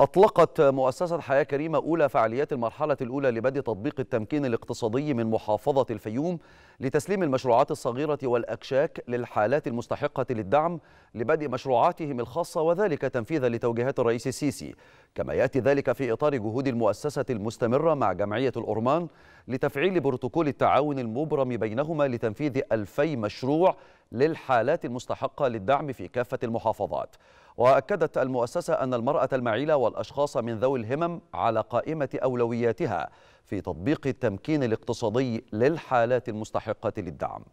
أطلقت مؤسسة حياة كريمة أولى فعاليات المرحلة الأولى لبدء تطبيق التمكين الاقتصادي من محافظة الفيوم لتسليم المشروعات الصغيرة والأكشاك للحالات المستحقة للدعم لبدء مشروعاتهم الخاصة وذلك تنفيذا لتوجيهات الرئيس السيسي كما يأتي ذلك في إطار جهود المؤسسة المستمرة مع جمعية الأورمان لتفعيل بروتوكول التعاون المبرم بينهما لتنفيذ ألفي مشروع للحالات المستحقة للدعم في كافة المحافظات وأكدت المؤسسة أن المرأة المعيلة والأشخاص من ذوي الهمم على قائمة أولوياتها في تطبيق التمكين الاقتصادي للحالات المستحقة للدعم